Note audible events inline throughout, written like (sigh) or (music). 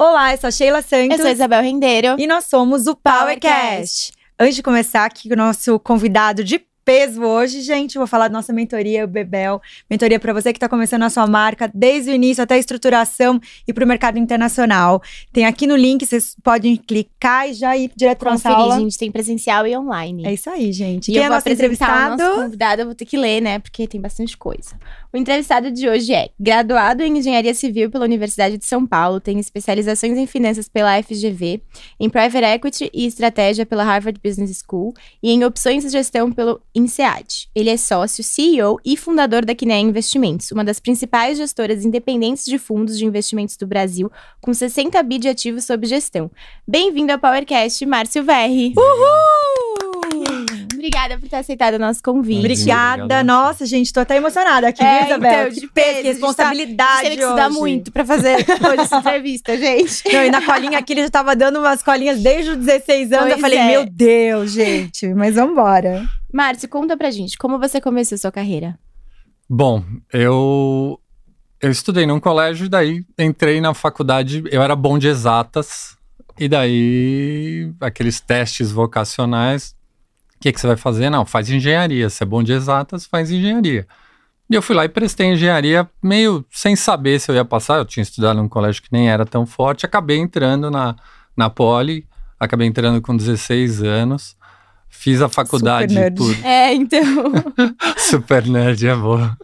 Olá, eu sou a Sheila Santos. Eu sou a Isabel Rendeiro. E nós somos o PowerCast. Antes de começar aqui o nosso convidado de peso hoje, gente, vou falar da nossa mentoria, o Bebel. Mentoria para você que está começando a sua marca desde o início até a estruturação e para o mercado internacional. Tem aqui no link, vocês podem clicar e já ir direto para a nossa aula. gente, tem presencial e online. É isso aí, gente. E Quem eu é vou nosso apresentar entrevistado? o nosso convidado, eu vou ter que ler, né, porque tem bastante coisa. O entrevistado de hoje é graduado em Engenharia Civil pela Universidade de São Paulo, tem especializações em finanças pela FGV, em Private Equity e Estratégia pela Harvard Business School e em Opções de Gestão pelo INSEAD. Ele é sócio, CEO e fundador da Kinea Investimentos, uma das principais gestoras independentes de fundos de investimentos do Brasil, com 60 bi de ativos sob gestão. Bem-vindo ao PowerCast, Márcio Verri! Uhul! Obrigada por ter aceitado o nosso convite. Obrigada. Obrigado. Nossa, gente, tô até emocionada aqui, é, Isabel. Então, que peso, tá responsabilidade. Tá, que estudar muito pra fazer hoje (laughs) essa entrevista, gente. Não, e na colinha aqui ele já tava dando umas colinhas desde os 16 anos. Pois eu falei, é. meu Deus, gente, mas vambora. Márcio, conta pra gente, como você começou sua carreira? Bom, eu eu estudei num colégio e daí entrei na faculdade, eu era bom de exatas. E daí, aqueles testes vocacionais, o que, que você vai fazer? Não, faz engenharia. Se é bom de exatas, faz engenharia. E eu fui lá e prestei engenharia, meio sem saber se eu ia passar. Eu tinha estudado num colégio que nem era tão forte. Acabei entrando na, na Poli, acabei entrando com 16 anos. Fiz a faculdade Super nerd. tudo. É, então. (laughs) Super nerd é boa.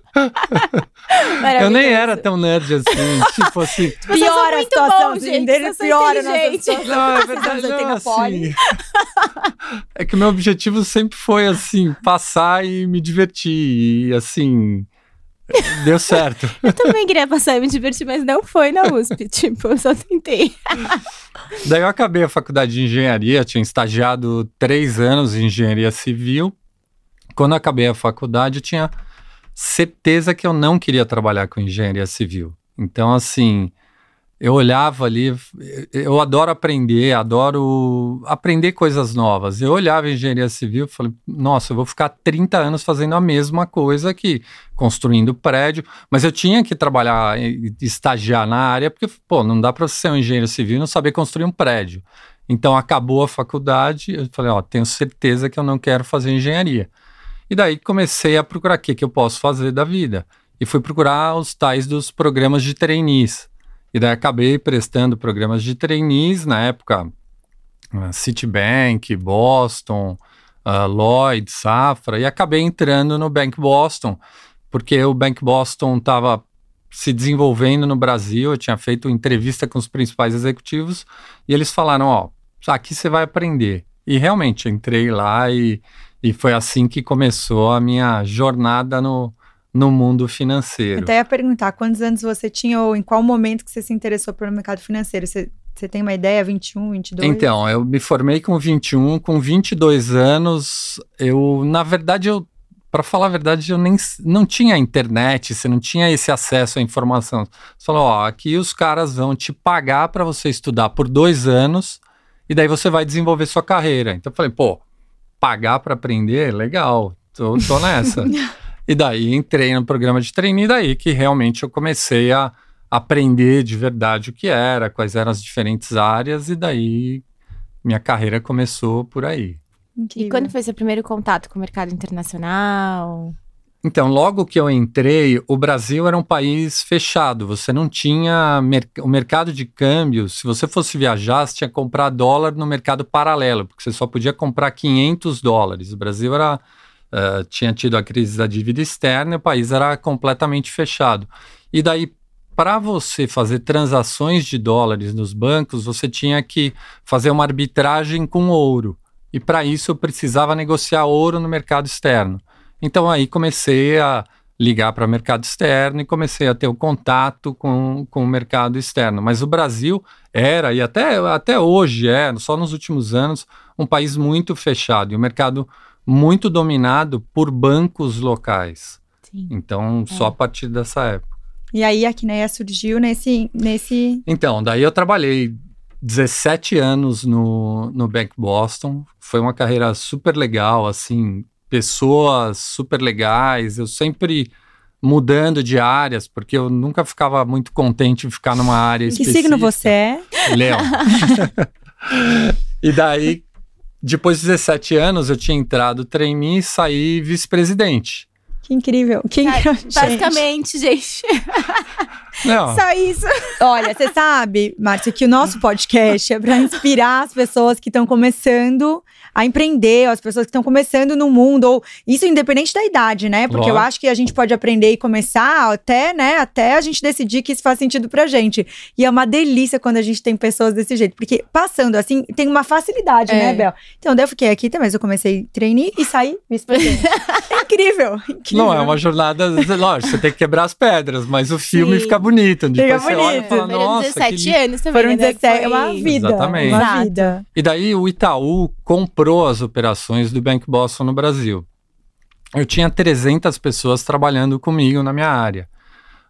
Eu nem era tão nerd assim, tipo assim. Tipo, piora a situação dele, piora a situação. Não, é verdade, não, assim. é que o meu objetivo sempre foi assim, passar e me divertir. E assim, Deu certo. (laughs) eu também queria passar e me divertir, mas não foi na USP. (laughs) tipo, eu só tentei. (laughs) Daí eu acabei a faculdade de engenharia, tinha estagiado três anos em engenharia civil. Quando eu acabei a faculdade, eu tinha certeza que eu não queria trabalhar com engenharia civil. Então, assim, eu olhava ali, eu adoro aprender, adoro aprender coisas novas. Eu olhava engenharia civil e falei, nossa, eu vou ficar 30 anos fazendo a mesma coisa aqui, construindo prédio, mas eu tinha que trabalhar, estagiar na área, porque, pô, não dá para ser um engenheiro civil e não saber construir um prédio. Então acabou a faculdade, eu falei, ó, tenho certeza que eu não quero fazer engenharia. E daí comecei a procurar o que, que eu posso fazer da vida. E fui procurar os tais dos programas de trainees e daí acabei prestando programas de trainees, na época, ah, Citibank, Boston, uh, Lloyd, Safra, e acabei entrando no Bank Boston, porque o Bank Boston estava se desenvolvendo no Brasil, eu tinha feito entrevista com os principais executivos, e eles falaram, ó, oh, aqui você vai aprender. E realmente, entrei lá e, e foi assim que começou a minha jornada no, no mundo financeiro. até ia perguntar quantos anos você tinha ou em qual momento que você se interessou pelo mercado financeiro? Você, você tem uma ideia? 21, 22? Então, eu me formei com 21, com 22 anos, eu, na verdade, eu para falar a verdade, eu nem não tinha internet, você não tinha esse acesso à informação. Você falou, ó, aqui os caras vão te pagar para você estudar por dois anos e daí você vai desenvolver sua carreira. Então eu falei, pô, pagar para aprender, é legal, tô, tô nessa. (laughs) E daí entrei no programa de treino, e daí que realmente eu comecei a aprender de verdade o que era, quais eram as diferentes áreas, e daí minha carreira começou por aí. Incrível. E quando foi seu primeiro contato com o mercado internacional? Então, logo que eu entrei, o Brasil era um país fechado. Você não tinha mer o mercado de câmbio. Se você fosse viajar, você tinha que comprar dólar no mercado paralelo, porque você só podia comprar 500 dólares. O Brasil era uh, tinha tido a crise da dívida externa e o país era completamente fechado. E daí, para você fazer transações de dólares nos bancos, você tinha que fazer uma arbitragem com ouro. E para isso eu precisava negociar ouro no mercado externo. Então aí comecei a ligar para o mercado externo e comecei a ter o contato com, com o mercado externo. Mas o Brasil era, e até, até hoje é, só nos últimos anos, um país muito fechado. E o mercado muito dominado por bancos locais. Sim. Então, é. só a partir dessa época. E aí a Quineia surgiu nesse, nesse. Então, daí eu trabalhei 17 anos no, no Bank Boston. Foi uma carreira super legal, assim, pessoas super legais. Eu sempre mudando de áreas, porque eu nunca ficava muito contente de ficar numa área que específica. Que signo você é? Leão. (laughs) (laughs) e daí depois de 17 anos, eu tinha entrado trainee e saí vice-presidente. Que incrível. Que incrível. É, (laughs) basicamente, gente. (laughs) Não. Só isso. Olha, você sabe, Márcia, que o nosso podcast é para inspirar as pessoas que estão começando a empreender, ou as pessoas que estão começando no mundo, ou isso independente da idade, né? Porque eu acho que a gente pode aprender e começar até, né, até a gente decidir que isso faz sentido pra gente. E é uma delícia quando a gente tem pessoas desse jeito, porque passando assim, tem uma facilidade, né, é. né, Bel? Então, eu fiquei aqui também, eu comecei treinar e saí vice-presidente. (laughs) é incrível, incrível. Não, é uma jornada, lógico, você tem que quebrar as pedras, mas o filme Sim. fica bonito bonita. Fica tipo, você Olha Foram 17 que... anos também. Foram 17, né? é uma vida. Exatamente. Uma vida. E daí o Itaú comprou as operações do Bank Boston no Brasil. Eu tinha 300 pessoas trabalhando comigo na minha área.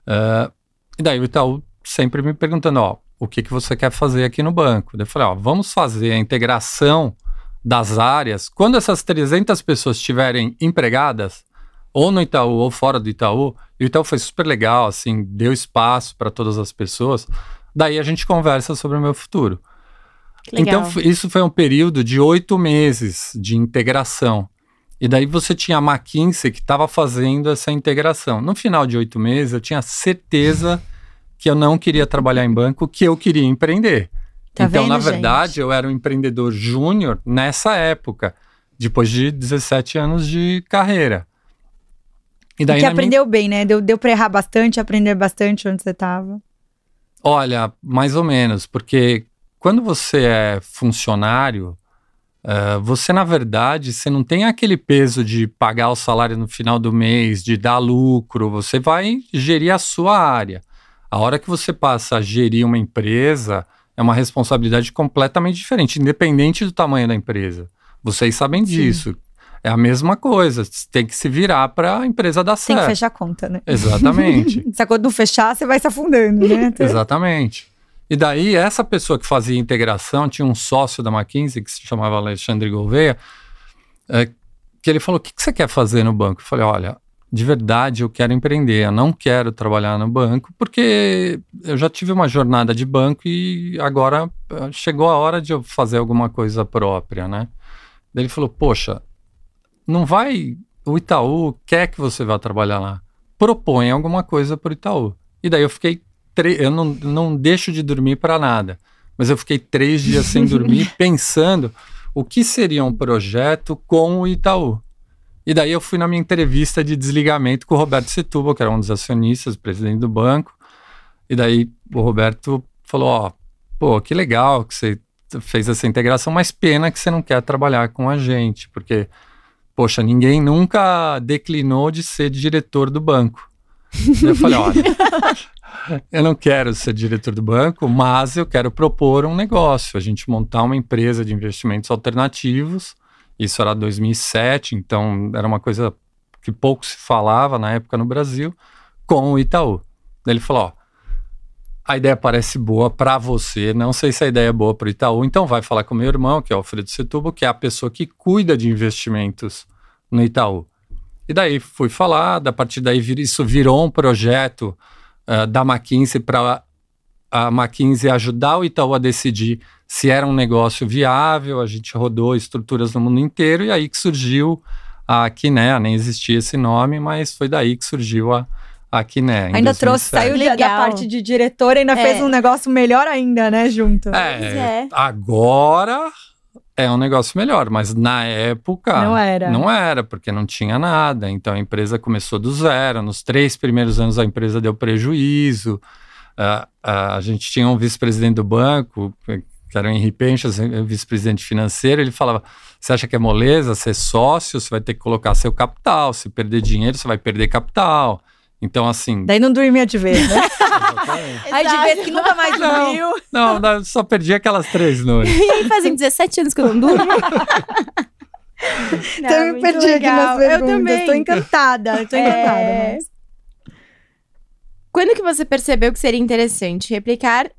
Uh, e daí o Itaú sempre me perguntando, ó, o que, que você quer fazer aqui no banco? Eu falei, ó, vamos fazer a integração das áreas. Quando essas 300 pessoas estiverem empregadas, ou no Itaú ou fora do Itaú, e o Itaú foi super legal, assim, deu espaço para todas as pessoas. Daí a gente conversa sobre o meu futuro. Legal. Então, isso foi um período de oito meses de integração. E daí você tinha a McKinsey que estava fazendo essa integração. No final de oito meses, eu tinha certeza que eu não queria trabalhar em banco, que eu queria empreender. Tá então, vendo, na verdade, gente? eu era um empreendedor júnior nessa época, depois de 17 anos de carreira. E daí, que é aprendeu minha... bem, né? Deu, deu pra errar bastante, aprender bastante onde você tava. Olha, mais ou menos, porque quando você é funcionário, uh, você, na verdade, você não tem aquele peso de pagar o salário no final do mês, de dar lucro, você vai gerir a sua área. A hora que você passa a gerir uma empresa, é uma responsabilidade completamente diferente, independente do tamanho da empresa. Vocês sabem disso. Sim. É a mesma coisa. tem que se virar para a empresa dar certo. Tem que fechar a conta, né? Exatamente. (laughs) se a conta não fechar, você vai se afundando, né? (laughs) Exatamente. E daí, essa pessoa que fazia integração, tinha um sócio da McKinsey que se chamava Alexandre Gouveia, é, que ele falou: O que, que você quer fazer no banco? Eu falei: Olha, de verdade eu quero empreender, eu não quero trabalhar no banco, porque eu já tive uma jornada de banco e agora eh, chegou a hora de eu fazer alguma coisa própria, né? Daí ele falou: Poxa, não vai. O Itaú quer que você vá trabalhar lá. Propõe alguma coisa para o Itaú. E daí eu fiquei. Tre... Eu não, não deixo de dormir para nada. Mas eu fiquei três dias sem dormir (laughs) pensando o que seria um projeto com o Itaú. E daí eu fui na minha entrevista de desligamento com o Roberto Setúbal, que era um dos acionistas, presidente do banco. E daí o Roberto falou: Ó, pô, que legal que você fez essa integração, mas pena que você não quer trabalhar com a gente, porque poxa, ninguém nunca declinou de ser diretor do banco. eu falei, olha, eu não quero ser diretor do banco, mas eu quero propor um negócio, a gente montar uma empresa de investimentos alternativos. Isso era 2007, então era uma coisa que pouco se falava na época no Brasil, com o Itaú. Ele falou: ó, a ideia parece boa para você, não sei se a ideia é boa para o Itaú, então vai falar com meu irmão, que é o Alfredo Setubo, que é a pessoa que cuida de investimentos no Itaú. E daí fui falado, a partir daí vir, isso virou um projeto uh, da McKinsey para a McKinsey ajudar o Itaú a decidir se era um negócio viável, a gente rodou estruturas no mundo inteiro e aí que surgiu a Quiné, ah, nem existia esse nome, mas foi daí que surgiu a, aqui, né? Ainda 2007. trouxe, saiu Legal. da parte de diretor, ainda é. fez um negócio melhor ainda, né, junto. É, é. agora é um negócio melhor, mas na época não era. não era, porque não tinha nada. Então a empresa começou do zero. Nos três primeiros anos a empresa deu prejuízo. Uh, uh, a gente tinha um vice-presidente do banco, que era o Henri Penchas, eh, vice-presidente financeiro. Ele falava: Você acha que é moleza ser sócio? Você vai ter que colocar seu capital. Se perder dinheiro, você vai perder capital. Então, assim. Daí não dormia de vez, né? Aí (laughs) de vez que nunca mais dormiu. Não, não, só perdi aquelas três noites. e fazem 17 anos que eu não durmo. (laughs) então eu me perdi legal. aqui nas perguntas. Eu também. Estou encantada. Estou encantada. É... Mas... Quando que você percebeu que seria interessante replicar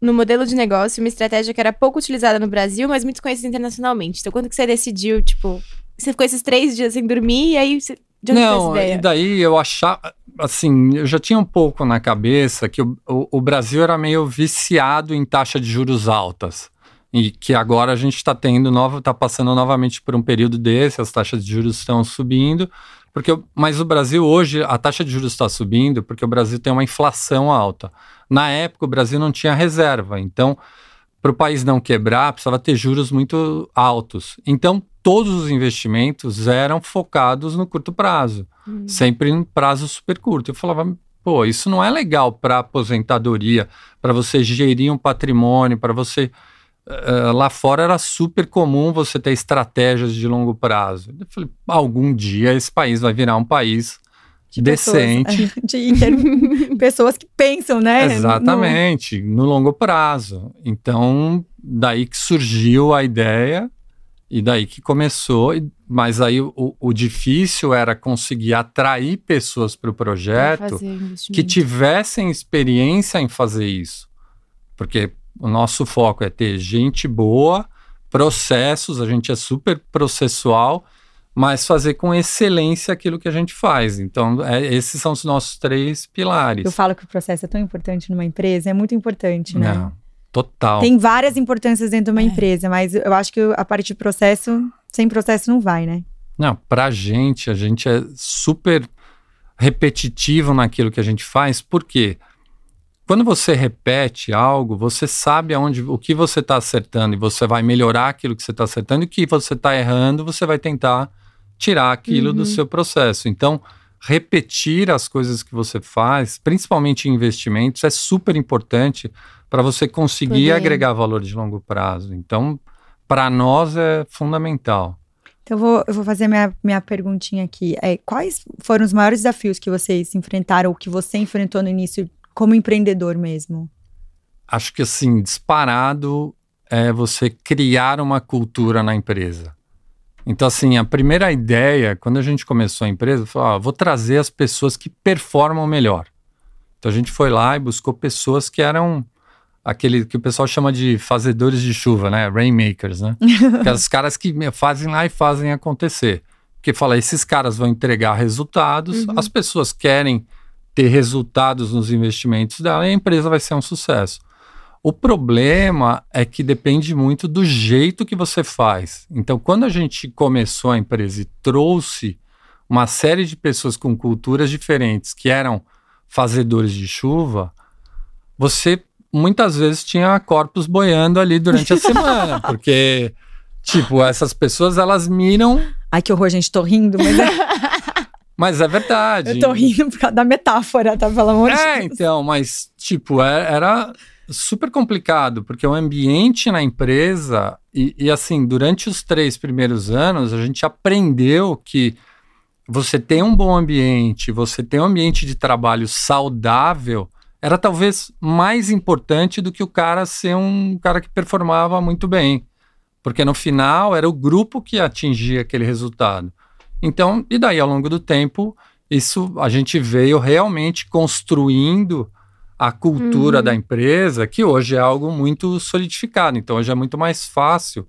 no modelo de negócio uma estratégia que era pouco utilizada no Brasil, mas muito conhecida internacionalmente? Então quando que você decidiu, tipo... Você ficou esses três dias sem dormir e aí... Você... De onde Não, e daí eu achava assim, eu já tinha um pouco na cabeça que o, o, o Brasil era meio viciado em taxa de juros altas e que agora a gente está tendo nova, está passando novamente por um período desse, as taxas de juros estão subindo, porque mas o Brasil hoje a taxa de juros está subindo porque o Brasil tem uma inflação alta. Na época o Brasil não tinha reserva, então para o país não quebrar precisava ter juros muito altos. Então todos os investimentos eram focados no curto prazo. Hum. Sempre em prazo super curto. Eu falava, pô, isso não é legal para aposentadoria, para você gerir um patrimônio, para você. Uh, lá fora era super comum você ter estratégias de longo prazo. Eu falei, algum dia esse país vai virar um país de decente. Pessoas, é, de (laughs) pessoas que pensam, né? Exatamente, no... no... longo prazo. Então, daí que surgiu a ideia e daí que começou. E mas aí o, o difícil era conseguir atrair pessoas para o projeto que tivessem experiência em fazer isso. Porque o nosso foco é ter gente boa, processos, a gente é super processual, mas fazer com excelência aquilo que a gente faz. Então, é, esses são os nossos três pilares. Eu falo que o processo é tão importante numa empresa, é muito importante, né? Não, total. Tem várias importâncias dentro de uma é. empresa, mas eu acho que a parte de processo sem processo não vai, né? Não, pra gente, a gente é super repetitivo naquilo que a gente faz, porque quando você repete algo, você sabe aonde, o que você está acertando e você vai melhorar aquilo que você está acertando e o que você está errando, você vai tentar tirar aquilo uhum. do seu processo. Então, repetir as coisas que você faz, principalmente em investimentos, é super importante para você conseguir Poder. agregar valor de longo prazo. Então, para nós é fundamental. Então, eu vou, eu vou fazer minha, minha perguntinha aqui. É, quais foram os maiores desafios que vocês enfrentaram, ou que você enfrentou no início, como empreendedor mesmo? Acho que, assim, disparado é você criar uma cultura na empresa. Então, assim, a primeira ideia, quando a gente começou a empresa, foi: ó, vou trazer as pessoas que performam melhor. Então, a gente foi lá e buscou pessoas que eram aquele que o pessoal chama de fazedores de chuva, né? Rainmakers, né? Aqueles (laughs) é caras que fazem lá e fazem acontecer. Porque fala, esses caras vão entregar resultados, uhum. as pessoas querem ter resultados nos investimentos dela e a empresa vai ser um sucesso. O problema é que depende muito do jeito que você faz. Então, quando a gente começou a empresa e trouxe uma série de pessoas com culturas diferentes que eram fazedores de chuva, você muitas vezes tinha corpos boiando ali durante a semana, (laughs) porque, tipo, essas pessoas elas miram. Ai, que horror, gente, tô rindo, mas é. (laughs) mas é verdade. Eu tô rindo por causa da metáfora, tá? Pelo amor de é, Deus. É, então, mas, tipo, é, era super complicado, porque o ambiente na empresa, e, e assim, durante os três primeiros anos, a gente aprendeu que você tem um bom ambiente, você tem um ambiente de trabalho saudável, era talvez mais importante do que o cara ser um cara que performava muito bem. Porque no final era o grupo que atingia aquele resultado. Então, e daí ao longo do tempo, isso a gente veio realmente construindo a cultura uhum. da empresa, que hoje é algo muito solidificado. Então, hoje é muito mais fácil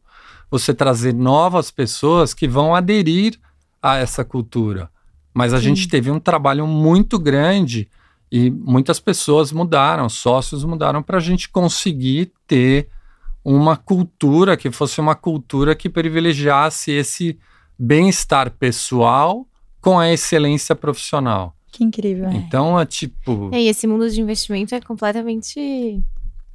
você trazer novas pessoas que vão aderir a essa cultura. Mas a Sim. gente teve um trabalho muito grande e muitas pessoas mudaram, sócios mudaram para a gente conseguir ter uma cultura que fosse uma cultura que privilegiasse esse bem-estar pessoal com a excelência profissional. Que incrível. É. Então é, é tipo. É, e esse mundo de investimento é completamente.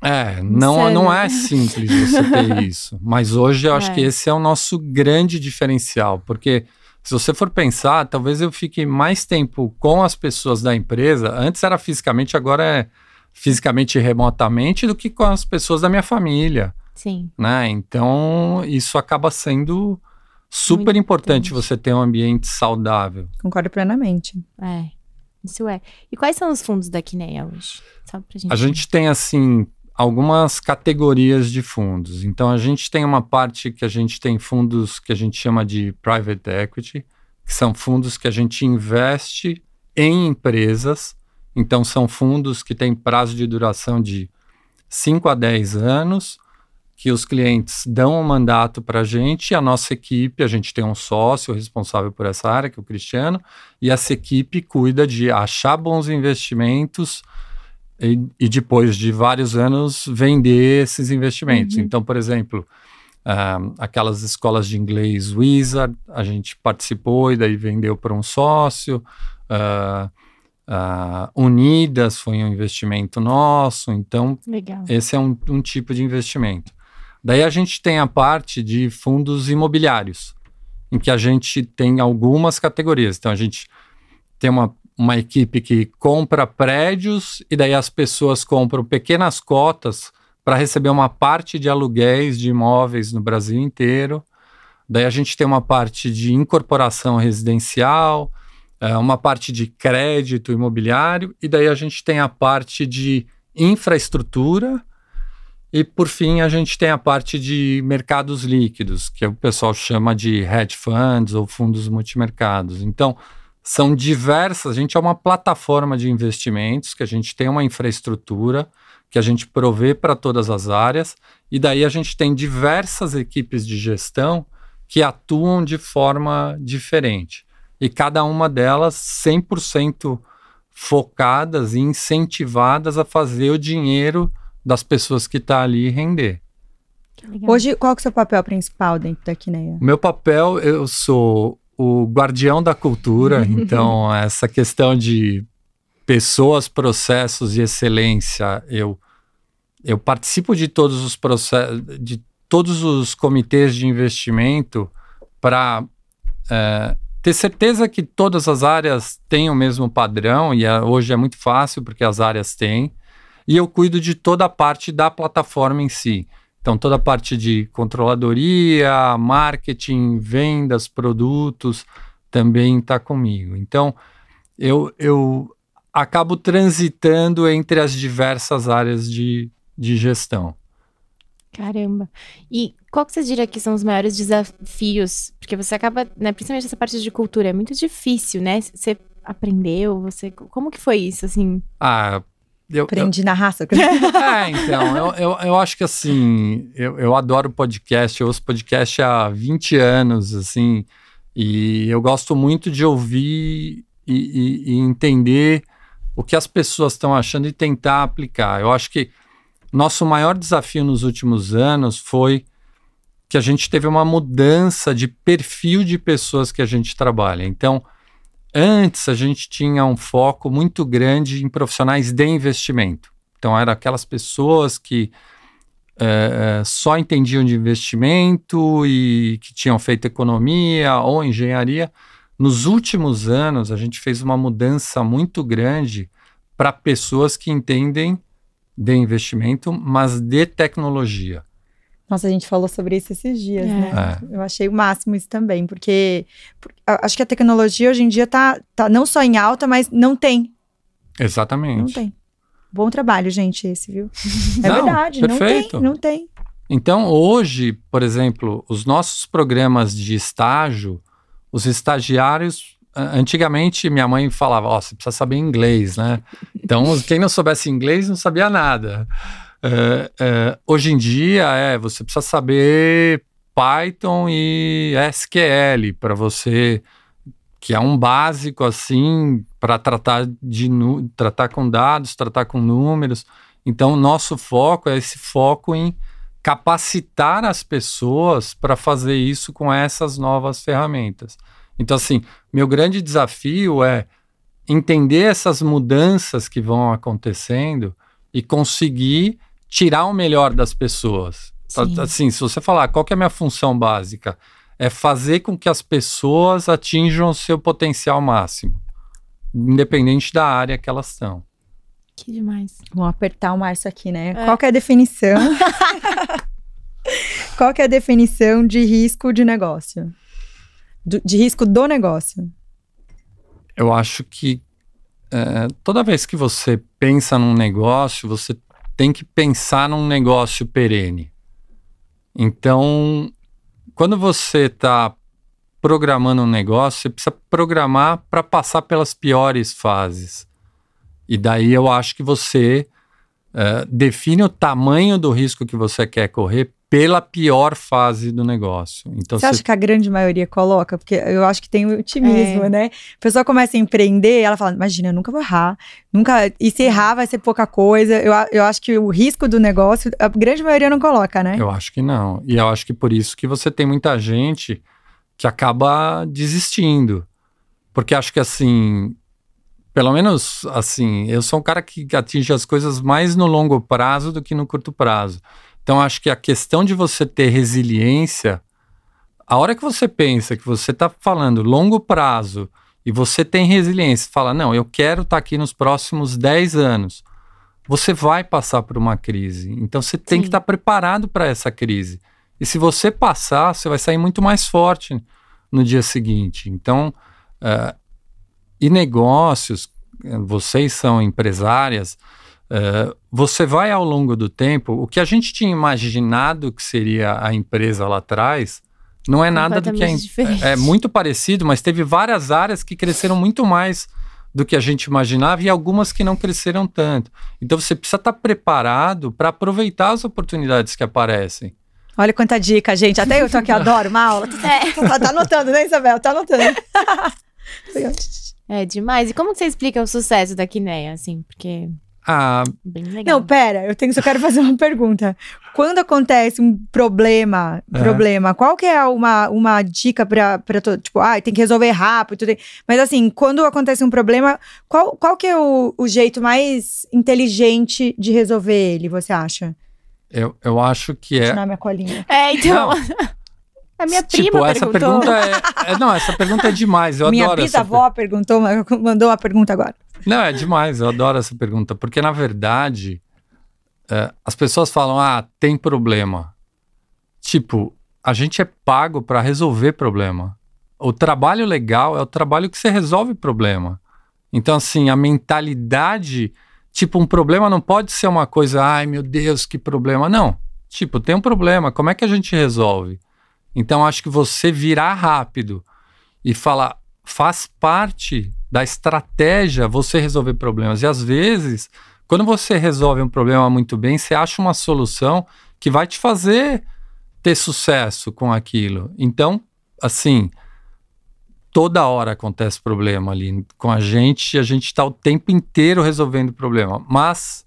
É, não, não é simples você ter (laughs) isso. Mas hoje eu é. acho que é. esse é o nosso grande diferencial, porque se você for pensar, talvez eu fique mais tempo com as pessoas da empresa. Antes era fisicamente, agora é fisicamente e remotamente, do que com as pessoas da minha família. Sim. Né? Então, isso acaba sendo super importante, você ter um ambiente saudável. Concordo plenamente. É. Isso é. E quais são os fundos da Kineia hoje? Só pra gente... A gente tem, assim, algumas categorias de fundos. Então, a gente tem uma parte que a gente tem fundos que a gente chama de private equity, que são fundos que a gente investe em empresas. Então, são fundos que têm prazo de duração de 5 a 10 anos, que os clientes dão o um mandato para a gente, e a nossa equipe, a gente tem um sócio responsável por essa área, que é o Cristiano, e essa equipe cuida de achar bons investimentos, e, e depois de vários anos vender esses investimentos. Uhum. Então, por exemplo, uh, aquelas escolas de inglês Wizard, a gente participou e daí vendeu para um sócio. Uh, uh, Unidas foi um investimento nosso, então Legal. esse é um, um tipo de investimento. Daí a gente tem a parte de fundos imobiliários, em que a gente tem algumas categorias. Então a gente tem uma uma equipe que compra prédios e daí as pessoas compram pequenas cotas para receber uma parte de aluguéis de imóveis no Brasil inteiro. Daí a gente tem uma parte de incorporação residencial, eh, uma parte de crédito imobiliário, e daí a gente tem a parte de infraestrutura, e por fim a gente tem a parte de mercados líquidos, que o pessoal chama de hedge funds ou fundos multimercados. Então, são diversas, a gente é uma plataforma de investimentos, que a gente tem uma infraestrutura que a gente provê para todas as áreas, e daí a gente tem diversas equipes de gestão que atuam de forma diferente. E cada uma delas 100% focadas e incentivadas a fazer o dinheiro das pessoas que está ali render. Hoje, qual é o seu papel principal dentro da Quineia? Meu papel, eu sou o guardião da cultura, uhum. então essa questão de pessoas, processos e excelência, eu eu participo de todos os processos, de todos os comitês de investimento para é, ter certeza que todas as áreas têm o mesmo padrão e é, hoje é muito fácil porque as áreas têm. E eu cuido de toda a parte da plataforma em si. Então, toda a parte de controladoria, marketing, vendas, produtos, também está comigo. Então, eu, eu acabo transitando entre as diversas áreas de, de gestão. Caramba. E qual que você diria que são os maiores desafios? Porque você acaba, né, principalmente essa parte de cultura, é muito difícil, né? Você aprendeu, você como que foi isso assim? Ah, eu, Aprendi eu... na raça. (laughs) É, então, eu, eu, eu, acho que assim, eu, eu adoro podcast, eu ouço podcast há 20 anos, assim, e eu gosto muito de ouvir e, e, e entender o que as pessoas estão achando e tentar aplicar. Eu acho que nosso maior desafio nos últimos anos foi que a gente teve uma mudança de perfil de pessoas que a gente trabalha. Então, Antes a gente tinha um foco muito grande em profissionais de investimento. Então eram aquelas pessoas que é, só entendiam de investimento e que tinham feito economia ou engenharia. Nos últimos anos a gente fez uma mudança muito grande para pessoas que entendem de investimento, mas de tecnologia. Nossa, a gente falou sobre isso esses dias, é. né? É. Eu achei o máximo isso também, porque, porque acho que a tecnologia hoje em dia tá, tá não só em alta, mas não tem. Exatamente. Não tem. Bom trabalho, gente, esse, viu? (laughs) É não, verdade, perfeito. não tem, não tem. Então, hoje, por exemplo, os nossos programas de estágio, os estagiários antigamente minha mãe falava, ó, oh, você precisa saber inglês, né? Então, quem não soubesse inglês não sabia nada. Eh, eh, hoje em dia, é, você precisa saber Python e SQL para você, que é um básico assim para tratar de tratar com dados, tratar com números. Então, nosso foco é esse foco em capacitar as pessoas para fazer isso com essas novas ferramentas. Então, assim, meu grande desafio é entender essas mudanças que vão acontecendo e conseguir tirar o melhor das pessoas. Sim. Assim, se você falar qual é a minha função básica, é fazer com que as pessoas atinjam o seu potencial máximo, independente da área que elas estão. Que demais. Vamos apertar o Márcio aqui, né? É. Qual é a definição? (laughs) Qual é a definição de risco de negócio? de risco do negócio? Eu acho que é, toda vez que você pensa num negócio, você tem que pensar num negócio perene. Então, quando você está programando um negócio, você precisa programar para passar pelas piores fases. E daí eu acho que você uh, define o tamanho do risco que você quer correr pela pior fase do negócio. Então, você acha que a grande maioria coloca? Porque eu acho que tem o otimismo, é. né? A pessoa começa a empreender, ela fala: imagina, eu nunca vou errar. Nunca... E se é. errar, vai ser pouca coisa. Eu, eu acho que o risco do negócio, a grande maioria não coloca, né? Eu acho que não. E eu acho que por isso que você tem muita gente que acaba desistindo. Porque acho que assim. Pelo menos assim, eu sou um cara que atinge as coisas mais no longo prazo do que no curto prazo. Então, acho que a questão de você ter resiliência, a hora que você pensa que você está falando longo prazo e você tem resiliência, fala, não, eu quero estar tá aqui nos próximos 10 anos, você vai passar por uma crise. Então, você tem Sim. que estar tá preparado para essa crise. E se você passar, você vai sair muito mais forte no dia seguinte. Então, uh, e negócios, eh, vocês são empresárias, eh, você vai ao longo do tempo, o que a gente tinha imaginado que seria a empresa lá atrás, não é nada do que é, é, é muito parecido, mas teve várias áreas que cresceram muito mais do que a gente imaginava e algumas que não cresceram tanto. Então você precisa estar tá preparado para aproveitar as oportunidades que aparecem. Olha quanta dica, gente. Até eu tô aqui, adoro uma aula. (laughs) É. Tá anotando, né, Isabel? Tá anotando. (laughs) é demais. E como você explica o sucesso da Quineia, assim? Porque ah, bem legal. Não, pera, eu tenho, só quero fazer uma pergunta. Quando acontece um problema, é. problema, qual que é uma, uma dica pra, pra todo. Tipo, ah, tem que resolver rápido. Tem... Mas assim, quando acontece um problema, qual, qual que é o, o jeito mais inteligente de resolver ele, você acha? Eu, eu acho que é. Vou minha colinha. É, então. (laughs) A minha tipo, prima essa perguntou. pergunta é, é, Não, essa pergunta é demais. Eu minha adoro essa. Minha bisavó perguntou, mandou uma pergunta agora. Não, é demais, eu adoro essa pergunta, porque na verdade é, as pessoas falam, ah, tem problema. Tipo, a gente é pago para resolver problema. O trabalho legal é o trabalho que você resolve problema. Então, assim, a mentalidade, tipo, um problema não pode ser uma coisa, ai meu Deus, que problema. Não. Tipo, tem um problema, como é que a gente resolve? Então, acho que você virar rápido e falar, faz parte da estratégia você resolver problemas. E às vezes, quando você resolve um problema muito bem, você acha uma solução que vai te fazer ter sucesso com aquilo. Então, assim, toda hora acontece problema ali com a gente, e a gente está o tempo inteiro resolvendo problema. Mas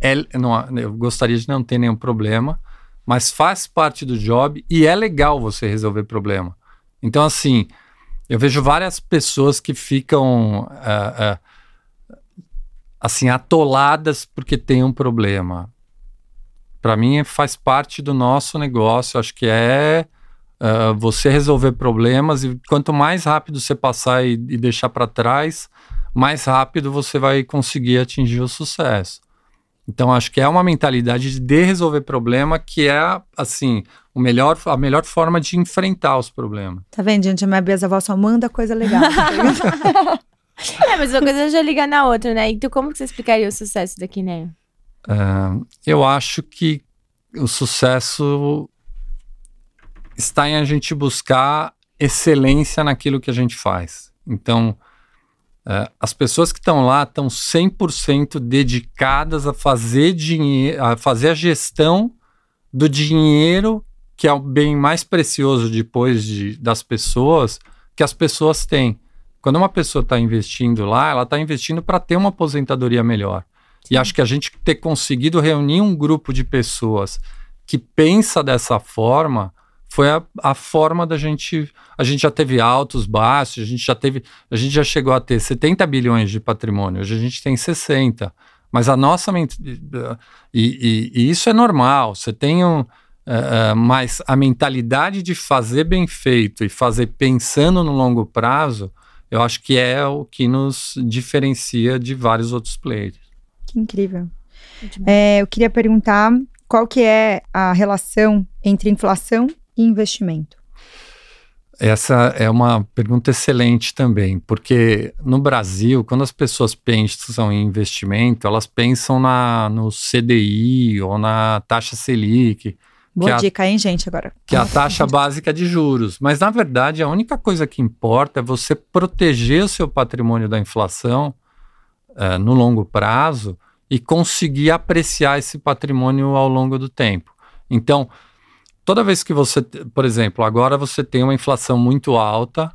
é, não, eu gostaria de não ter nenhum problema, mas faz parte do job e é legal você resolver problema. Então, assim, eu vejo várias pessoas que ficam uh, uh, assim atoladas porque tem um problema. Para mim faz parte do nosso negócio. Acho que é uh, você resolver problemas e quanto mais rápido você passar e, e deixar para trás, mais rápido você vai conseguir atingir o sucesso. Então acho que é uma mentalidade de resolver problema que é assim o melhor, a melhor forma de enfrentar os problemas. Tá vendo, gente? A minha bisavó só manda coisa legal. Tá (laughs) é, mas uma coisa já liga na outra, né? Então, como que você explicaria o sucesso da né Uh, eu acho que o sucesso está em a gente buscar excelência naquilo que a gente faz. Então, uh, as pessoas que estão lá estão 100% dedicadas a fazer, dinheiro, a fazer a gestão do dinheiro que é o bem mais precioso depois de, das pessoas que as pessoas têm. Quando uma pessoa está investindo lá, ela está investindo para ter uma aposentadoria melhor. Sim. E acho que a gente ter conseguido reunir um grupo de pessoas que pensa dessa forma foi a, a forma da gente. A gente já teve altos, baixos, a gente já teve. A gente já chegou a ter 70 bilhões de patrimônio, hoje a gente tem 60. Mas a nossa. E, e, e isso é normal. Você tem um Uh, mas a mentalidade de fazer bem feito e fazer pensando no longo prazo, eu acho que é o que nos diferencia de vários outros players. Que incrível. É, eu queria perguntar qual que é a relação entre inflação e investimento. Essa é uma pergunta excelente também, porque no Brasil, quando as pessoas pensam em investimento, elas pensam na, no CDI ou na taxa Selic, Boa dica, hein, gente, agora. Que é a taxa (laughs) básica de juros. Mas, na verdade, a única coisa que importa é você proteger o seu patrimônio da inflação uh, no longo prazo e conseguir apreciar esse patrimônio ao longo do tempo. Então, toda vez que você, por exemplo, agora você tem uma inflação muito alta,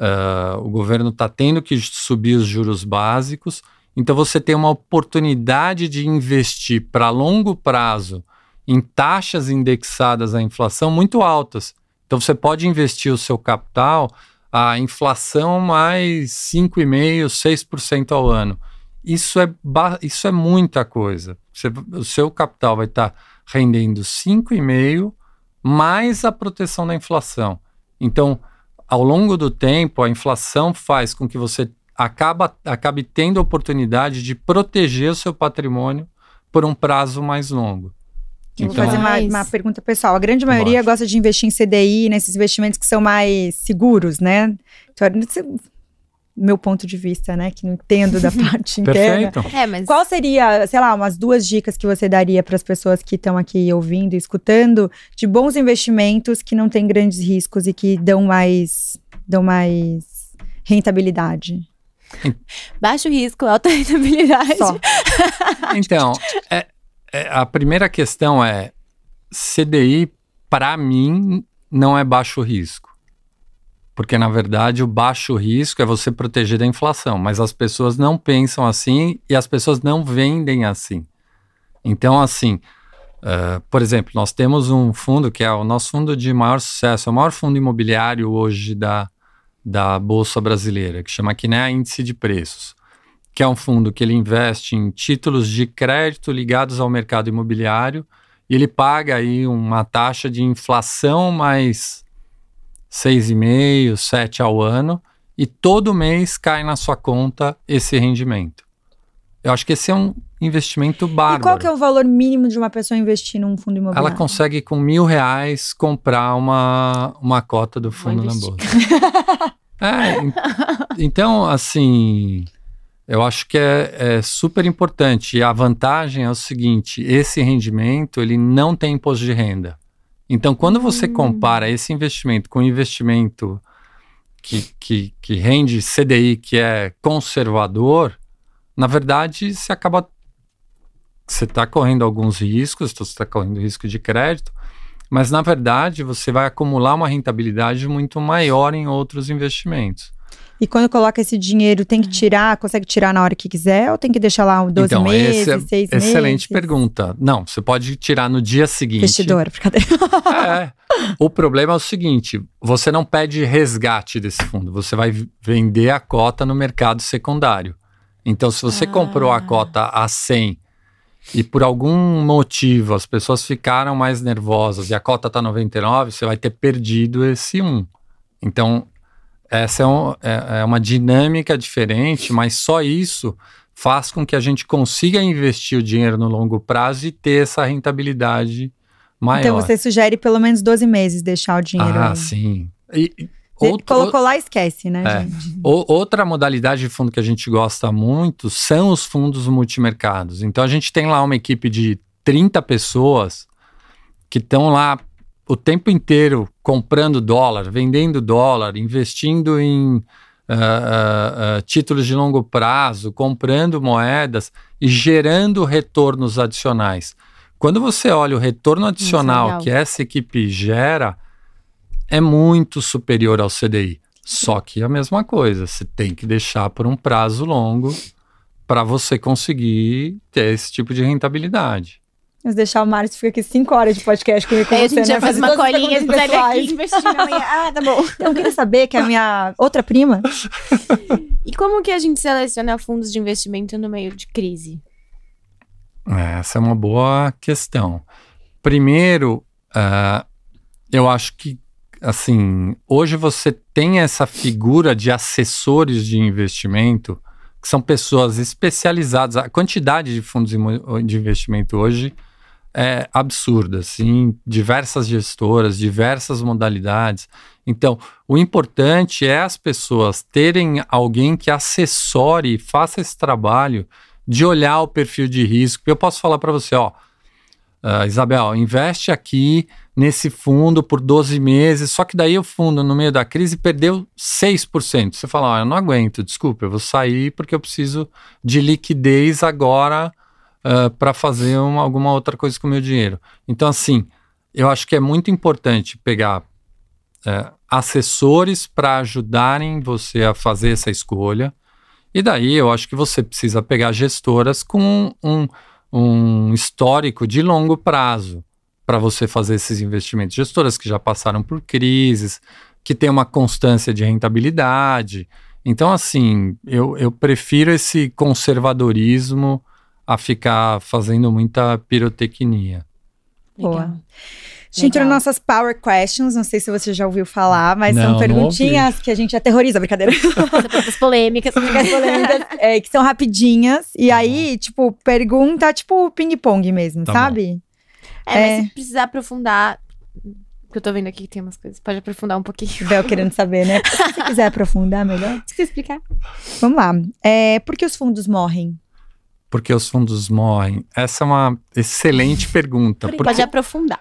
uh, o governo está tendo que subir os juros básicos, então você tem uma oportunidade de investir para longo prazo em taxas indexadas à inflação muito altas. Então você pode investir o seu capital a inflação mais 5,5%, 6% ao ano. Isso é, isso é muita coisa. Você, o seu capital vai estar tá rendendo 5,5% mais a proteção da inflação. Então, ao longo do tempo, a inflação faz com que você acaba, acabe tendo a oportunidade de proteger o seu patrimônio por um prazo mais longo. Então, vou fazer uma, uma, pergunta pessoal. A grande maioria gosta de investir em CDI, nesses né? investimentos que são mais seguros, né? Então, é meu ponto de vista, né? Que não entendo da (laughs) parte interna. Perfeito. É, mas... Qual seria, sei lá, umas duas dicas que você daria para as pessoas que estão aqui ouvindo, escutando, de bons investimentos que não têm grandes riscos e que dão mais, dão mais rentabilidade? Baixo risco, alta (laughs) rentabilidade. Só. então, é, é, a primeira questão é: CDI, para mim, não é baixo risco. Porque, na verdade, o baixo risco é você proteger da inflação, mas as pessoas não pensam assim e as pessoas não vendem assim. Então, assim, uh, por exemplo, nós temos um fundo que é o nosso fundo de maior sucesso, é o maior fundo imobiliário hoje da, da Bolsa Brasileira, que chama aqui né, Índice de Preços que é um fundo que ele investe em títulos de crédito ligados ao mercado imobiliário e ele paga aí uma taxa de inflação mais 6,5, 7 ao ano e todo mês cai na sua conta esse rendimento. Eu acho que esse é um investimento bárbaro. E qual que é o valor mínimo de uma pessoa investir num fundo imobiliário? Ela consegue com mil reais comprar uma, uma cota do fundo na bolsa. é, (laughs) então, assim, eu acho que é, é, super importante. E a vantagem é o seguinte: esse rendimento ele não tem imposto de renda. Então, quando você hum. compara esse investimento com o investimento que, que, que, rende CDI, que é conservador, na verdade, você acaba. Você está correndo alguns riscos, você está correndo risco de crédito, mas na verdade você vai acumular uma rentabilidade muito maior em outros investimentos. E quando coloca esse dinheiro, tem que uhum. tirar, consegue tirar na hora que quiser ou tem que deixar lá 12 então, meses, esse é, Excelente pergunta. Não, você pode tirar no dia seguinte. Vestidor, brincadeira. É. O problema é o seguinte: você não pede resgate desse fundo, você vai vender a cota no mercado secundário. Então, se você ah. comprou a ah. cota a 100 e por algum motivo as pessoas ficaram mais nervosas e a cota está 99, você vai ter perdido esse 1. Então, essa é, um, é, é uma dinâmica diferente, mas só isso faz com que a gente consiga investir o dinheiro no longo prazo e ter essa rentabilidade maior. Então você sugere pelo menos 12 meses deixar o dinheiro. Ah, aí. sim. E, outro, colocou lá, esquece, né, é. gente? O, outra modalidade de fundo que a gente gosta muito são os fundos multimercados. Então a gente tem lá uma equipe de 30 pessoas que estão lá o tempo inteiro comprando dólar, vendendo dólar, investindo em uh, uh, uh, títulos de longo prazo, comprando moedas e gerando retornos adicionais. Quando você olha o retorno adicional que essa equipe gera, é muito superior ao CDI. Só que é a mesma coisa, você tem que deixar por um prazo longo para você conseguir ter esse tipo de rentabilidade. Mas deixar o Márcio fica aqui cinco horas de podcast comigo. Aí é, a gente né? já faz uma colinha, sai daqui Ah, tá bom. (laughs) Então, eu queria saber que é a minha outra prima. e como que a gente seleciona fundos de investimento no meio de crise? É, essa é uma boa questão. Primeiro, uh, eu acho que, assim, hoje você tem essa figura de assessores de investimento, que são pessoas especializadas. A quantidade de fundos de investimento hoje é, absurda, assim, diversas gestoras, diversas modalidades. Então, o importante é as pessoas terem alguém que assessore, faça esse trabalho de olhar o perfil de risco. Eu posso falar para você, ó, uh, Isabel, investe aqui nesse fundo por 12 meses, só que daí o fundo, no meio da crise, perdeu 6%. Você fala, ó, eu não aguento, desculpa, eu vou sair porque eu preciso de liquidez agora uh, eh, para fazer uma, alguma outra coisa com o meu dinheiro. Então, assim, eu acho que é muito importante pegar uh, assessores para ajudarem você a fazer essa escolha. E daí eu acho que você precisa pegar gestoras com um, um histórico de longo prazo para você fazer esses investimentos. Gestoras que já passaram por crises, que tem uma constância de rentabilidade. Então, assim, eu, eu prefiro esse conservadorismo a ficar fazendo muita pirotecnia. Boa. A gente, nas nossas power questions, não sei se você já ouviu falar, mas não, são perguntinhas que a gente aterroriza, brincadeira. (laughs) As polêmicas, as (laughs) polêmicas é, que são rapidinhas. E tá aí, bom. tipo, pergunta, tipo, ping-pong mesmo, tá sabe? É, é, mas é. se precisar aprofundar, que eu tô vendo aqui que tem umas coisas. Pode aprofundar um pouquinho. Bel querendo saber, né? (laughs) Se quiser aprofundar melhor. Se explicar. Vamos lá. É, por que os fundos morrem? porque os fundos morrem? Essa é uma excelente pergunta. Porque... Pode aprofundar.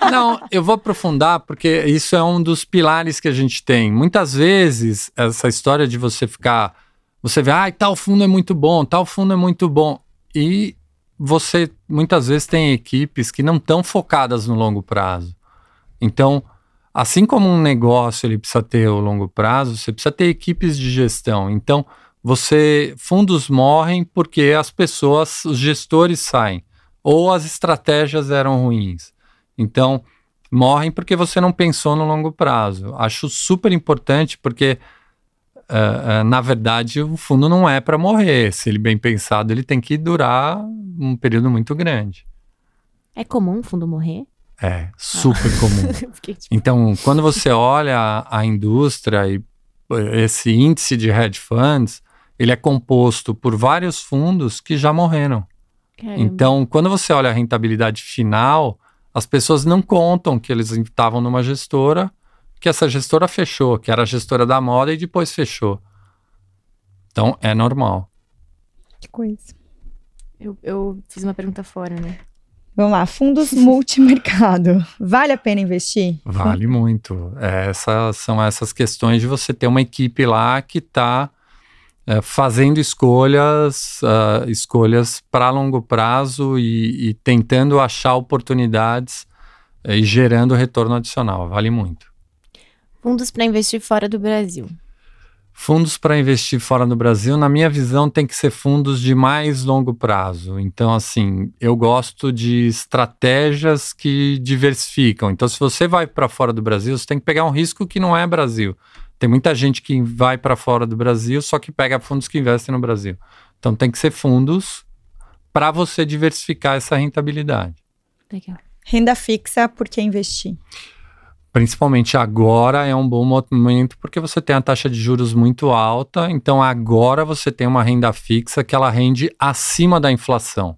(laughs) Não, eu vou aprofundar porque isso é um dos pilares que a gente tem. Muitas vezes, essa história de você ficar. Você vê, ah, tal fundo é muito bom, tal fundo é muito bom. E você muitas vezes tem equipes que não estão focadas no longo prazo. Então, assim como um negócio ele precisa ter o longo prazo, você precisa ter equipes de gestão. Então, você fundos morrem porque as pessoas, os gestores saem ou as estratégias eram ruins. Então, morrem porque você não pensou no longo prazo. Acho super importante porque uh, uh, na verdade o fundo não é para morrer. Se ele bem pensado, ele tem que durar um período muito grande. É comum o fundo morrer? É, super ah. comum. (laughs) Então, quando você olha a, a indústria e eh, esse índice de hedge funds, ele é composto por vários fundos que já morreram. Caramba. Então, quando você olha a rentabilidade final, as pessoas não contam que eles estavam numa gestora, que essa gestora fechou, que era a gestora da moda e depois fechou. Então, é normal. Que coisa. Eu, eu fiz uma pergunta fora, né? Vamos lá, fundos (laughs) multimercado. Vale a pena investir? Vale muito. essas são essas questões de você ter uma equipe lá que está é, fazendo escolhas, uh, escolhas para longo prazo e, e, tentando achar oportunidades é, e gerando retorno adicional. Vale muito. Fundos para investir fora do Brasil. Fundos para investir fora do Brasil, na minha visão, tem que ser fundos de mais longo prazo. Então, assim, eu gosto de estratégias que diversificam. Então, se você vai para fora do Brasil, você tem que pegar um risco que não é Brasil. Tem muita gente que vai para fora do Brasil, só que pega fundos que investem no Brasil. Então tem que ser fundos para você diversificar essa rentabilidade. Legal. Renda fixa, por que investir? Principalmente agora é um bom momento porque você tem a taxa de juros muito alta, então agora você tem uma renda fixa que ela rende acima da inflação.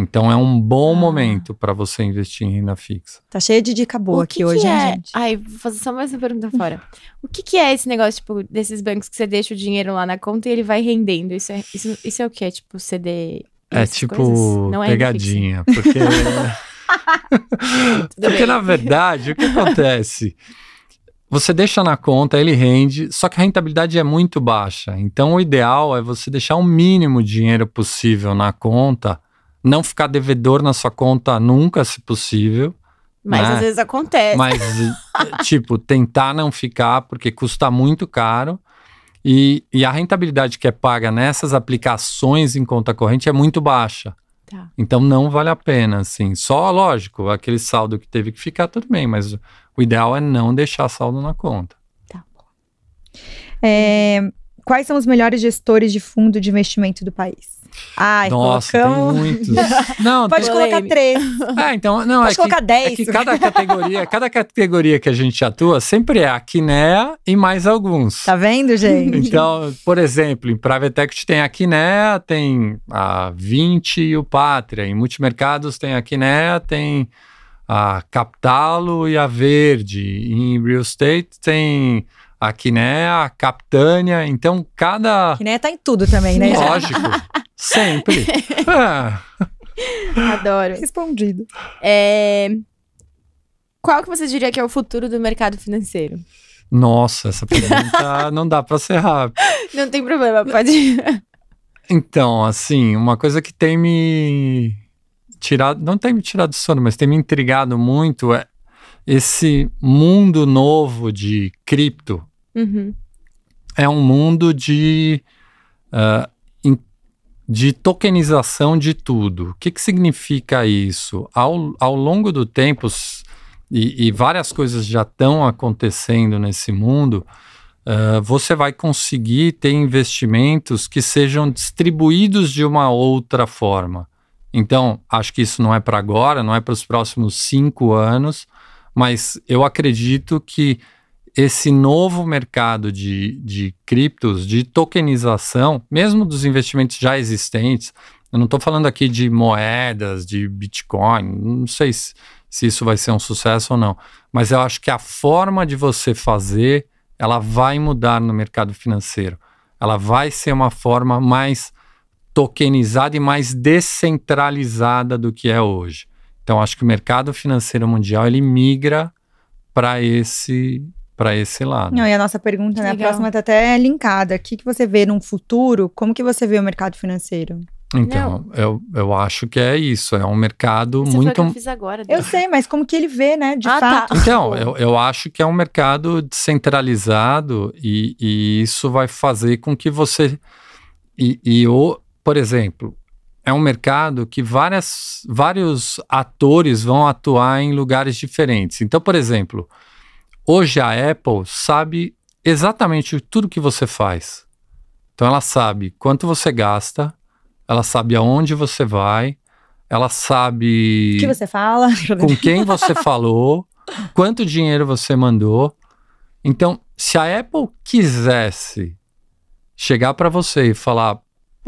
Então é um bom ah. momento para você investir em renda fixa. Tá cheio de dica boa que aqui que hoje, é... hein, gente? Ai, vou fazer só mais uma pergunta fora. o que, que é esse negócio, tipo, desses bancos que você deixa o dinheiro lá na conta e ele vai rendendo? Isso é, isso, isso é o que? É tipo CD? É tipo é pegadinha, porque... (laughs) porque na verdade, o que acontece? Você deixa na conta, ele rende, só que a rentabilidade é muito baixa. Então o ideal é você deixar o mínimo dinheiro possível na conta não ficar devedor na sua conta nunca, se possível. Mas né? às vezes acontece. Mas, (laughs) tipo, tentar não ficar, porque custa muito caro. E, e, a rentabilidade que é paga nessas aplicações em conta corrente é muito baixa. Tá. Então não vale a pena, assim. Só, lógico, aquele saldo que teve que ficar, tudo bem, mas o ideal é não deixar saldo na conta. Tá bom. É, quais são os melhores gestores de fundo de investimento do país? Ai, Nossa, colocamos... tem muitos. (laughs) Não, Pode tem... colocar três. Ah, então, não, Pode é colocar que, é dez. É que cada categoria, cada categoria que a gente atua sempre é a Quinea e mais alguns. Tá vendo, gente? Então, por exemplo, em Private Equity tem a Quinea, tem a 20 e o Pátria. Em Multimercados tem a Quinea, tem a Capitalo e a Verde. Em Real Estate tem a Quiné, a Capitânia. Então, cada. Quiné tá em tudo também, né? Lógico. sempre. ah. (laughs) Adoro. Respondido. É... Qual que você diria que é o futuro do mercado financeiro? Nossa, essa pergunta (laughs) não dá para ser rápida. Não tem problema, pode ir. Então, assim, uma coisa que tem me tirado, não tem me tirado do sono, mas tem me intrigado muito é, esse mundo novo de cripto uhum. é um mundo de, uh, de tokenização de tudo. O que, que significa isso? Ao, ao longo do tempo, e, e várias coisas já estão acontecendo nesse mundo, uh, você vai conseguir ter investimentos que sejam distribuídos de uma outra forma. Então, acho que isso não é para agora, não é para os próximos cinco anos, mas eu acredito que esse novo mercado de, de criptos, de tokenização, mesmo dos investimentos já existentes, eu não estou falando aqui de moedas, de Bitcoin, não sei se, se isso vai ser um sucesso ou não, mas eu acho que a forma de você fazer, ela vai mudar no mercado financeiro. Ela vai ser uma forma mais tokenizada e mais descentralizada do que é hoje. Então acho que o mercado financeiro mundial ele migra para esse para esse lado. Não, e a nossa pergunta, né, a próxima está até linkada. O que, que você vê num futuro? Como que você vê o mercado financeiro? Então, eu, eu acho que é isso. É um mercado muito. Foi que eu, fiz agora, eu sei, mas como que ele vê, né? De ah, tá. fato. Tá. Então, eu, eu acho que é um mercado descentralizado e, e isso vai fazer com que você. E, e o, por exemplo, é um mercado que várias, vários atores vão atuar em lugares diferentes. Então, por exemplo, hoje a Apple sabe exatamente tudo que você faz. Então, ela sabe quanto você gasta, ela sabe aonde você vai, ela sabe. O que você fala? (laughs) Com quem você falou, quanto dinheiro você mandou. Então, se a Apple quisesse chegar para você e falar: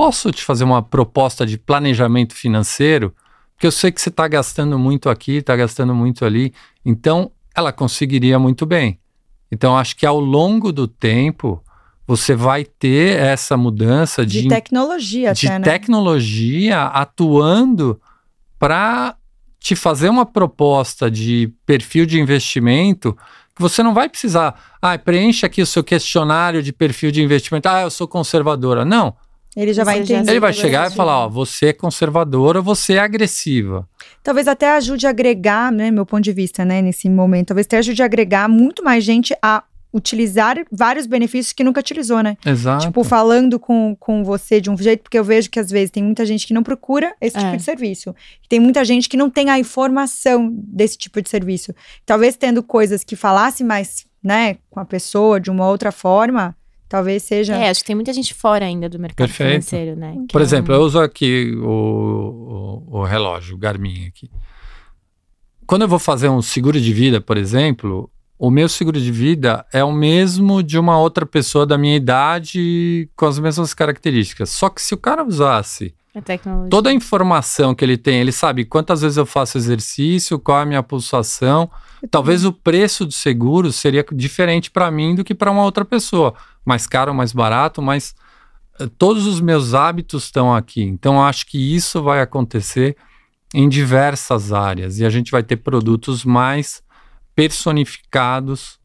posso te fazer uma proposta de planejamento financeiro? Porque eu sei que você está gastando muito aqui, está gastando muito ali. Então, ela conseguiria muito bem. Então, acho que ao longo do tempo, você vai ter essa mudança de, de tecnologia, de até, né? tecnologia atuando para te fazer uma proposta de perfil de investimento que você não vai precisar, ah, preencha aqui o seu questionário de perfil de investimento. Ah, eu sou conservadora. Não, ele já vai entender. ele vai chegar e falar, ó, você é conservadora, você é agressiva. Talvez até ajude a agregar, né, meu ponto de vista, né, nesse momento, talvez até ajude a agregar muito mais gente a utilizar vários benefícios que nunca utilizou, né? Exato. Tipo, falando com, com você de um jeito, porque eu vejo que às vezes tem muita gente que não procura esse é. tipo de serviço. Tem muita gente que não tem a informação desse tipo de serviço. Talvez tendo coisas que falasse mais, né, com a pessoa de uma outra forma, Talvez seja. É, acho que tem muita gente fora ainda do mercado Perfeito. financeiro, né? Que Por é exemplo, eu uso aqui o, o, o relógio, o Garmin aqui. Quando eu vou fazer um seguro de vida, por exemplo, o meu seguro de vida é o mesmo de uma outra pessoa da minha idade com as mesmas características. Só que se o cara usasse a toda a informação que ele tem, ele sabe quantas vezes eu faço exercício, qual é a minha pulsação, Talvez o preço do seguro seria diferente para mim do que para uma outra pessoa. Mais caro, mais barato, mas eh, todos os meus hábitos estão aqui. Então acho que isso vai acontecer em diversas áreas e a gente vai ter produtos mais personificados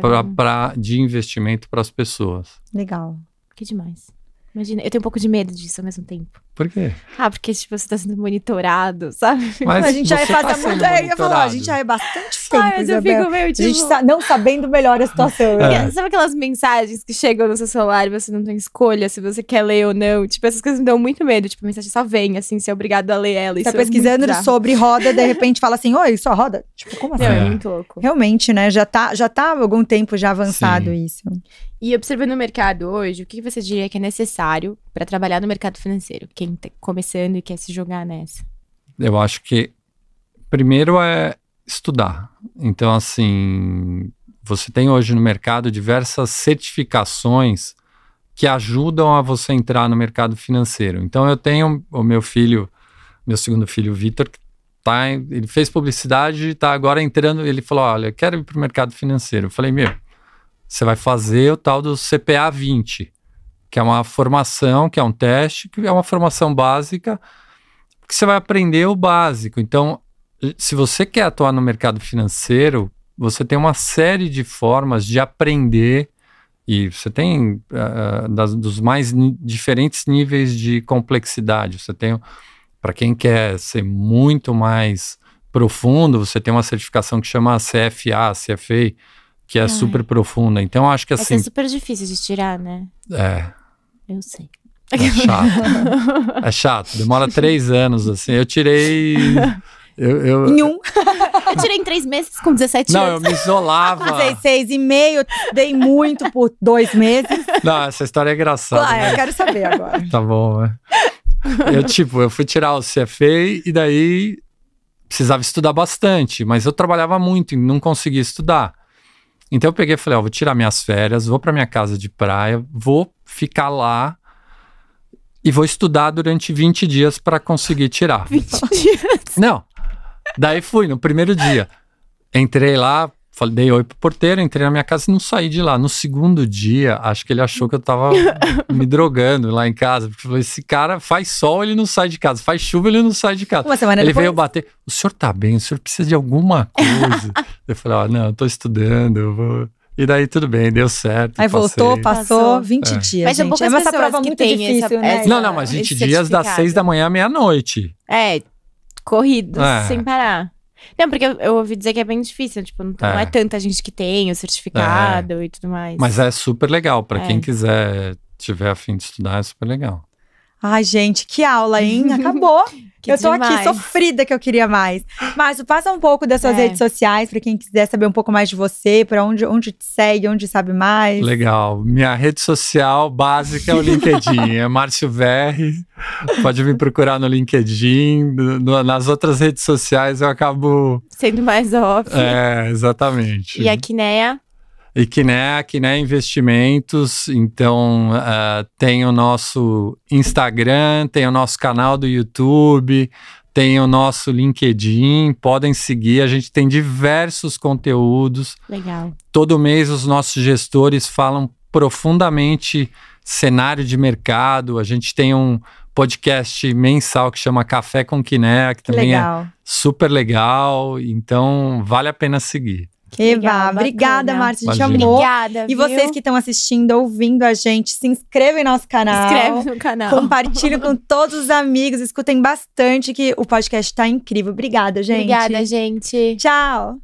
para de investimento para as pessoas. Legal, que demais. Imagina, eu tenho um pouco de medo disso ao mesmo tempo. Por quê? Ah, porque tipo, você tá sendo monitorado, sabe? Mas a gente já é tá muito. É, eu falo, a gente já é bastante tempo. mas eu Isabel. fico meio tipo... A gente tipo tá não sabendo melhor a situação. É. Sabe aquelas mensagens que chegam no seu celular e você não tem escolha se você quer ler ou não? Tipo, essas coisas me dão muito medo. Tipo, a mensagem só vem, assim, você é obrigado a ler ela. Você tá pesquisando é sobre roda, de repente fala assim, oi, só roda? Tipo, como assim? é. muito louco. Realmente, né? Já tá, já tá há algum tempo já avançado Sim. isso. E observando o mercado hoje, o que você diria que é necessário para trabalhar no mercado financeiro? Quem está começando e quer se jogar nessa? Eu acho que primeiro é estudar. Então, assim, você tem hoje no mercado diversas certificações que ajudam a você entrar no mercado financeiro. Então, eu tenho o meu filho, meu segundo filho, Vitor, que tá, ele fez publicidade e está agora entrando. Ele falou: Olha, eu quero ir para o mercado financeiro. Eu falei: Meu, você vai fazer o tal do CPA 20 que é uma formação, que é um teste, que é uma formação básica, que você vai aprender o básico. Então, se você quer atuar no mercado financeiro, você tem uma série de formas de aprender e você tem uh, das, dos mais diferentes níveis de complexidade. Você tem, para quem quer ser muito mais profundo, você tem uma certificação que chama CFA, CFA, que é Ai. super profunda. Então, acho que assim. é super difícil de tirar, né? É. Eu sei. É chato. é chato. Demora três anos, assim. Eu tirei. (laughs) Eu, eu... Em um. (laughs) eu tirei em três meses com 17 não, anos. Não, eu me isolava. 16 (laughs) e meio, dei muito por dois meses. Não, essa história é engraçada. Ah, né? eu quero saber agora. Tá bom, né? Eu, tipo, eu fui tirar o CFA e daí precisava estudar bastante, mas eu trabalhava muito e não conseguia estudar. Então eu peguei e falei, ó, vou tirar minhas férias, vou para minha casa de praia, vou ficar lá e vou estudar durante 20 dias para conseguir tirar. 20 (laughs) dias? Não. Daí fui no primeiro dia. Entrei lá, falei, dei oi pro porteiro, entrei na minha casa e não saí de lá. No segundo dia, acho que ele achou que eu tava (laughs) me drogando lá em casa. Porque falou: esse cara faz sol, ele não sai de casa, faz chuva, ele não sai de casa. Uma semana ele depois... veio bater: o senhor tá bem, o senhor precisa de alguma coisa. (laughs) eu falei: ó, ah, não, eu tô estudando, eu vou. E daí tudo bem, deu certo. Aí voltou, passou 20 é. dias. Mas é gente. é uma prova é muito difícil, né? essa, né? Não, não, mas 20 dias das 6 da manhã à meia-noite. É, corrido, é. sem parar. Não, porque eu, eu, ouvi dizer que é bem difícil, tipo, não, é. não é tanta gente que tem o certificado é. e tudo mais. Mas é super legal, para é. quem quiser, tiver a fim de estudar, é super legal. Ai, gente, que aula, hein? (laughs) Acabou. eu tô demais. aqui sofrida que eu queria mais. Márcio, passa um pouco das suas é. redes sociais para quem quiser saber um pouco mais de você, para onde, onde te segue, onde sabe mais. Legal. Minha rede social básica é o LinkedIn. é Márcio Verri. Pode me procurar no LinkedIn. No, nas outras redes sociais eu acabo. Sendo mais óbvio. É, exatamente. E a Kinea? E Kiné, né, Investimentos, então uh, tem o nosso Instagram, tem o nosso canal do YouTube, tem o nosso LinkedIn, podem seguir. A gente tem diversos conteúdos. Legal. Todo mês os nossos gestores falam profundamente cenário de mercado. A gente tem um podcast mensal que chama Café com Kinect. que também é legal. é super legal. Então vale a pena seguir. Eba, obrigada, Márcia, de amou. Obrigada. E vocês que estão assistindo, ouvindo a gente, se inscrevam em nosso canal. Inscreve no canal. Compartilhe com (laughs) todos os amigos, escutem bastante que o podcast está incrível. Obrigada, gente. Obrigada, gente. Tchau.